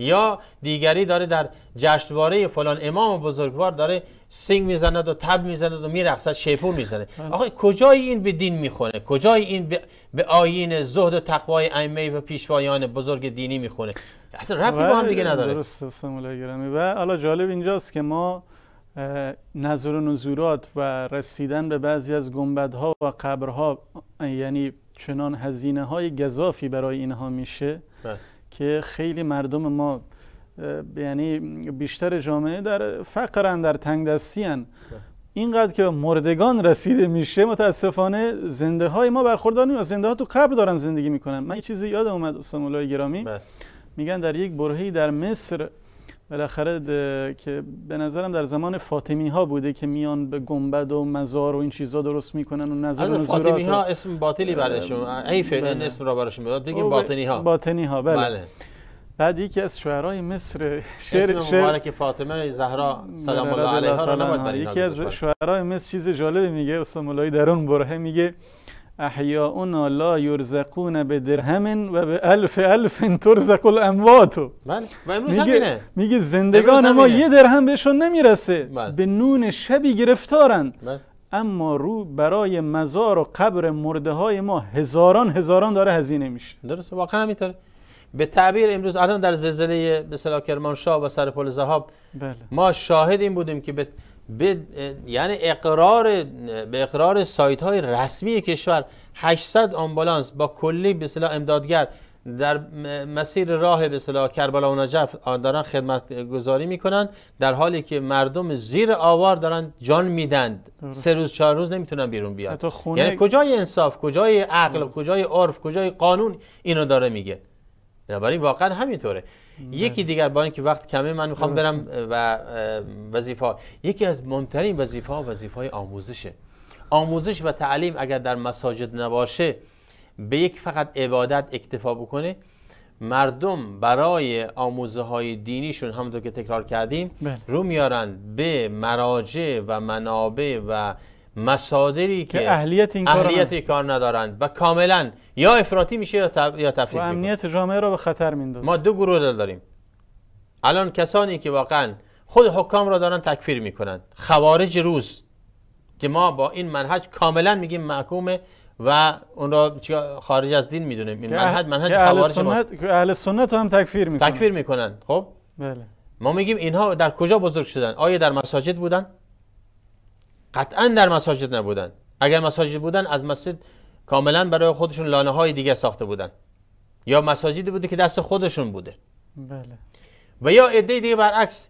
یا دیگری داره در جشنواره فلان امام بزرگوار داره سینگ میزند و تب میزند و میرقصد شیپور میزنه بله. آخه کجای این به دین میخونه کجای این به آیین زهد و تقوای ائمه و پیشوایان بزرگ دینی میخونه اصلا ربطی با هم دیگه بله، نداره درست و حالا جالب اینجاست که ما نظر و نظورات و رسیدن به بعضی از گنبدها و قبرها یعنی چنان هزینه های گذافی برای اینها میشه بله. که خیلی مردم ما یعنی بیشتر جامعه در فقرن در تنگ دستی بله. اینقدر که مردگان رسیده میشه متاسفانه زنده های ما برخوردانی و زنده ها تو قبر دارن زندگی میکنن من یه چیزی یادم اومد استاد گرامی بله. میگن در یک برهی در مصر بالاخره که به نظرم در زمان فاطمی ها بوده که میان به گنبد و مزار و این چیزا درست میکنن و نظر آره، و فاطمی ها اسم باطلی برایشون ای فعلا بله. اسم را برشون بده بگیم باطنی ها باطنی ها بله, بله. بعد یکی از شعرهای مصر شعر اسم مبارک فاطمه زهرا بله، سلام الله علیها را یکی از شعرهای مصر چیز جالبی میگه استاد مولای در اون میگه احیاؤنا لا یرزقون به درهم و به الف الف ترزق الاموات بله، میگه میگه زندگان ما یه درهم بهشون نمیرسه بله. به نون شبی گرفتارن بله. اما رو برای مزار و قبر مرده های ما هزاران هزاران داره هزینه میشه درسته واقعا همینطوره به تعبیر امروز الان در زلزله به کرمانشاه و سرپل زهاب ما شاهد این بودیم که به به یعنی اقرار به اقرار سایت های رسمی کشور 800 آمبولانس با کلی به اصطلاح امدادگر در مسیر راه به اصطلاح کربلا و نجف دارن خدمت گذاری میکنن در حالی که مردم زیر آوار دارن جان میدند سه روز چهار روز نمیتونن بیرون بیاد یعنی کجای انصاف کجای عقل کجای عرف کجای قانون اینو داره میگه بنابراین واقعا همینطوره یکی بله. دیگر با اینکه وقت کمه من میخوام برم و وظیفه یکی از مهمترین وظیفه ها وظیفه های آموزشه آموزش و تعلیم اگر در مساجد نباشه به یک فقط عبادت اکتفا بکنه مردم برای آموزه های دینیشون همونطور که تکرار کردیم بله. رو میارن به مراجع و منابع و مصادری که, اهلیت این کار, کار ندارند و کاملا یا افراطی میشه یا, تف... یا تفریق و امنیت جامعه را به خطر میندازه ما دو گروه داریم الان کسانی که واقعا خود حکام را دارن تکفیر میکنند خوارج روز که ما با این منهج کاملا میگیم محکومه و اون را خارج از دین میدونیم این منهج منهج خوارج سنت اهل سنت هم تکفیر میکنن تکفیر میکنن خب بله ما میگیم اینها در کجا بزرگ شدن آیا در مساجد بودن قطعا در مساجد نبودن اگر مساجد بودن از مسجد کاملا برای خودشون لانه های دیگه ساخته بودن یا مساجدی بوده که دست خودشون بوده بله. و یا عده دیگه برعکس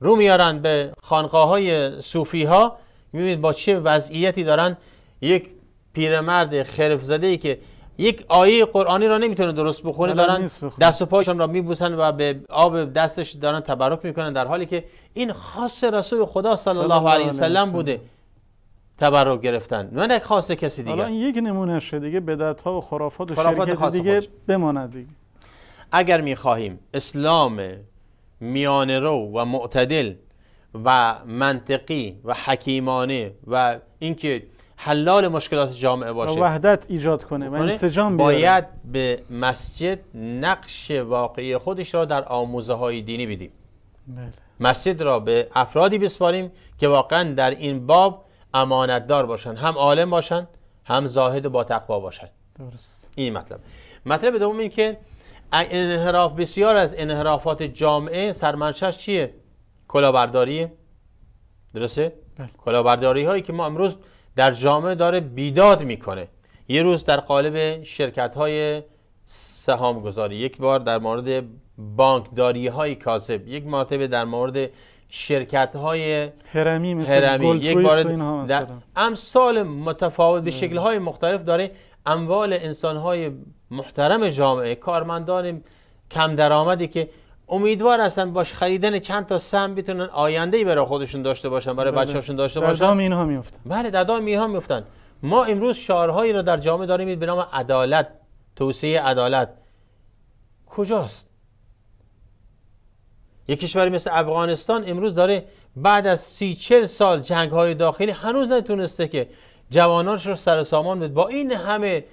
رو میارن به خانقاه های صوفی ها میبینید با چه وضعیتی دارن یک پیرمرد خرف زده ای که یک آیه قرآنی را نمیتونه درست بخونه بله، دارن دست و پایشان را میبوسن و به آب دستش دارن تبرک میکنن در حالی که این خاص رسول خدا صلی الله علیه وسلم بوده تبرک گرفتن من یک خاصه کسی دیگه الان یک نمونهشه دیگه بدعت ها و خرافات و خرافات شرکت دیگه بماند دیگه اگر میخواهیم اسلام میانه رو و معتدل و منطقی و حکیمانه و اینکه حلال مشکلات جامعه باشه و وحدت ایجاد کنه و انسجام باید به مسجد نقش واقعی خودش را در آموزه های دینی بدیم بله. مسجد را به افرادی بسپاریم که واقعا در این باب امانتدار باشن هم عالم باشن هم زاهد و با تقوا باشن درست این مطلب مطلب دوم این که انحراف بسیار از انحرافات جامعه سرمنشش چیه کلاهبرداری درسته بله. کلاهبرداری هایی که ما امروز در جامعه داره بیداد میکنه یه روز در قالب شرکت های سهام گذاری یک بار در مورد بانکداری های کاسب یک مرتبه در مورد شرکت های هرمی مثل هرمی. یک بار متفاوت به بله. شکل های مختلف داره اموال انسان های محترم جامعه کارمندان کم درآمدی که امیدوار هستن باش خریدن چند تا سهم بتونن آینده ای برای خودشون داشته باشن برای بله. بچه‌هاشون داشته باشن در اینها میافتن بله در اینها میافتن ما امروز شعارهایی را در جامعه داریم به نام عدالت توسعه عدالت کجاست یک کشوری مثل افغانستان امروز داره بعد از سی چل سال جنگ های داخلی هنوز نتونسته که جوانانش رو سر سامان بده با این همه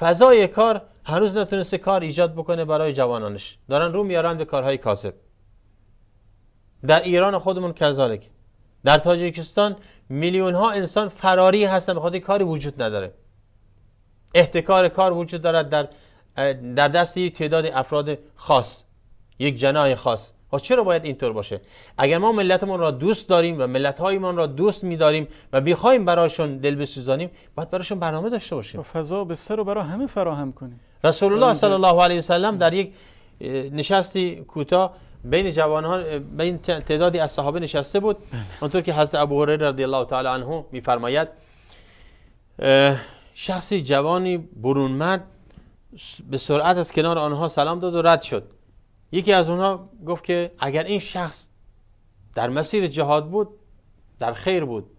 فضای کار هنوز نتونسته کار ایجاد بکنه برای جوانانش دارن رو میارن به کارهای کاسب در ایران خودمون کذالک در تاجیکستان میلیون ها انسان فراری هستن بخاطر کاری وجود نداره احتکار کار وجود دارد در در دست یک تعداد افراد خاص یک جناه خاص و خب چرا باید اینطور باشه اگر ما ملتمون را دوست داریم و ملتهایمان را دوست می‌داریم و می‌خوایم برایشون دل بسوزانیم باید برایشون برنامه داشته باشیم و فضا سر رو برای همه فراهم کنیم رسول الله صلی الله علیه و سلم در یک نشستی کوتاه بین جوانان بین تعدادی از صحابه نشسته بود بله. اونطور که حضرت ابوهریره رضی الله تعالی عنه می‌فرماید شخصی جوانی برون به سرعت از کنار آنها سلام داد و رد شد یکی از اونا گفت که اگر این شخص در مسیر جهاد بود در خیر بود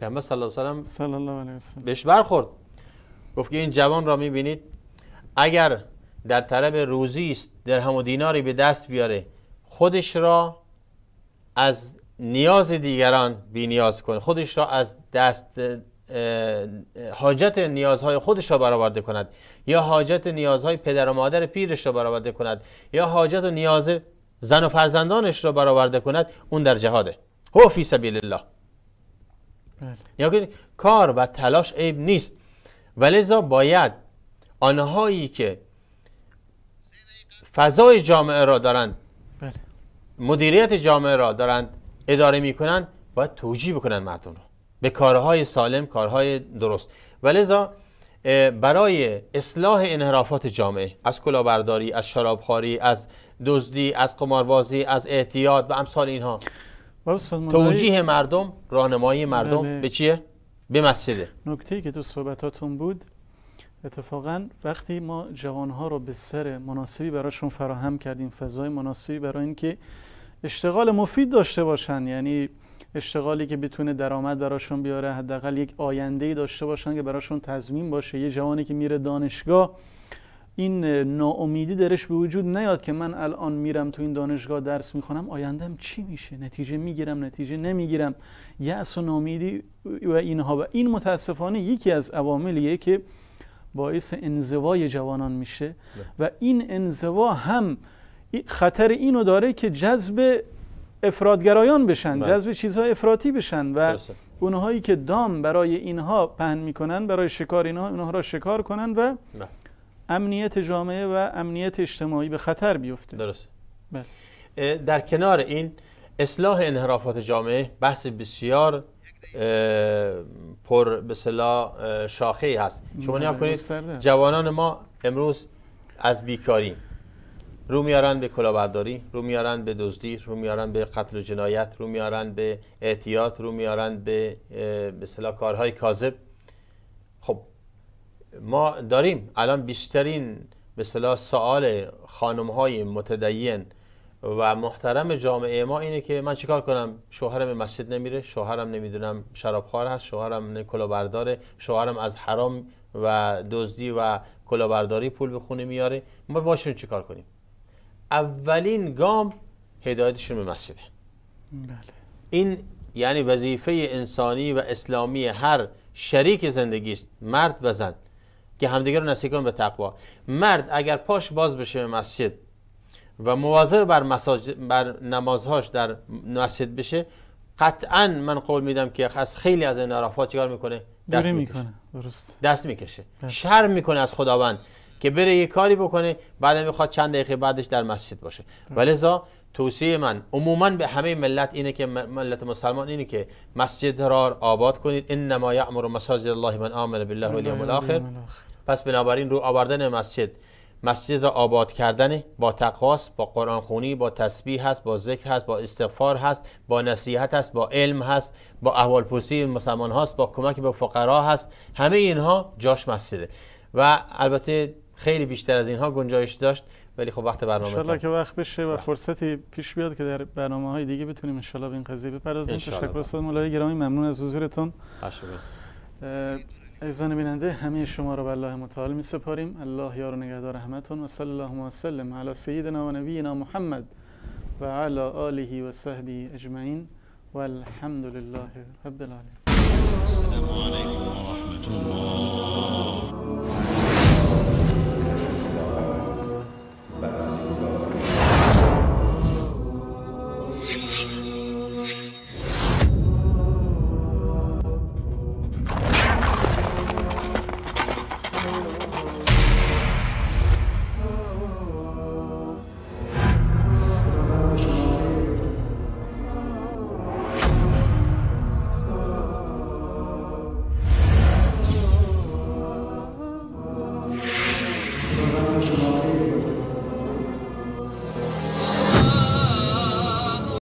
پیامبر صلی الله علیه وسلم بهش برخورد گفت که این جوان را میبینید اگر در طلب روزی است در هم و دیناری به دست بیاره خودش را از نیاز دیگران بی نیاز کنه خودش را از دست حاجت نیازهای خودش را برآورده کند یا حاجت نیازهای پدر و مادر پیرش را برآورده کند یا حاجت و نیاز زن و فرزندانش را برآورده کند اون در جهاده هو فی سبیل الله بله. یا کار و تلاش عیب نیست ولذا باید آنهایی که فضای جامعه را دارند بله. مدیریت جامعه را دارند اداره می کنند باید توجیه بکنن مردم را به کارهای سالم کارهای درست ولذا برای اصلاح انحرافات جامعه از کلاهبرداری از شرابخواری از دزدی از قماربازی از اعتیاد و امثال اینها توجیه مردم راهنمایی مردم بله. به چیه به مسجده نکته که تو صحبتاتون بود اتفاقا وقتی ما جوانها رو به سر مناسبی براشون فراهم کردیم فضای مناسبی برای اینکه اشتغال مفید داشته باشن یعنی اشتغالی که بتونه درآمد براشون بیاره حداقل یک آینده ای داشته باشن که براشون تضمین باشه یه جوانی که میره دانشگاه این ناامیدی درش به وجود نیاد که من الان میرم تو این دانشگاه درس میخونم آیندهم چی میشه نتیجه میگیرم نتیجه نمیگیرم یأس و ناامیدی و اینها و این متاسفانه یکی از عواملیه که باعث انزوای جوانان میشه و این انزوا هم خطر اینو داره که جذب افرادگرایان بشن بله. جذب چیزها افراطی بشن و اونهایی که دام برای اینها پهن میکنن برای شکار اینها اونها را شکار کنن و بله. امنیت جامعه و امنیت اجتماعی به خطر بیفته درسته بله. در کنار این اصلاح انحرافات جامعه بحث بسیار پر به صلاح شاخه هست شما نیا کنید جوانان ما امروز از بیکاری رو میارن به کلاهبرداری رو میارن به دزدی رو میارن به قتل و جنایت رو میارن به اعتیاد رو میارن به به کارهای کاذب خب ما داریم الان بیشترین به صلاح سوال خانم های متدین و محترم جامعه ما اینه که من چیکار کنم شوهرم مسجد نمیره شوهرم نمیدونم شرابخوار هست شوهرم کلاهبرداره شوهرم از حرام و دزدی و کلاهبرداری پول به خونه میاره ما باشون چیکار کنیم اولین گام هدایتشون به مسجده بله. این یعنی وظیفه انسانی و اسلامی هر شریک زندگی است مرد و زن که همدیگر رو کن به تقوا مرد اگر پاش باز بشه به مسجد و مواظب بر, بر نمازهاش در مسجد بشه قطعا من قول میدم که از خیلی از این نرافات چیکار میکنه دست میکنه درست دست میکشه بله. شرم میکنه از خداوند که بره یه کاری بکنه بعد میخواد چند دقیقه بعدش در مسجد باشه ولذا توصیه من عموما به همه ملت اینه که ملت مسلمان اینه که مسجد را آباد کنید این انما یعمر مساجد الله من آمن بالله و الیوم الاخر پس بنابراین رو آوردن مسجد مسجد را آباد کردن با تقواس با قرآن خونی با تسبیح هست با ذکر هست با استغفار هست با نصیحت هست با علم هست با احوالپرسی مسلمان هست، با کمک به فقرا هست همه اینها جاش مسجده و البته خیلی بیشتر از اینها گنجایش داشت ولی خب وقت برنامه انشالله که وقت بشه و فرصتی پیش بیاد که در برنامه های دیگه بتونیم انشالله به این قضیه بپردازیم تشکر استاد مولای گرامی ممنون از حضورتون ایزان بیننده همه شما رو به الله متعال می سپاریم الله یار و نگهدار رحمتون و صلی الله و سلم علی سیدنا و نبینا محمد و علی آله و صحبی اجمعین و لله رب العالمین السلام علیکم و رحمت الله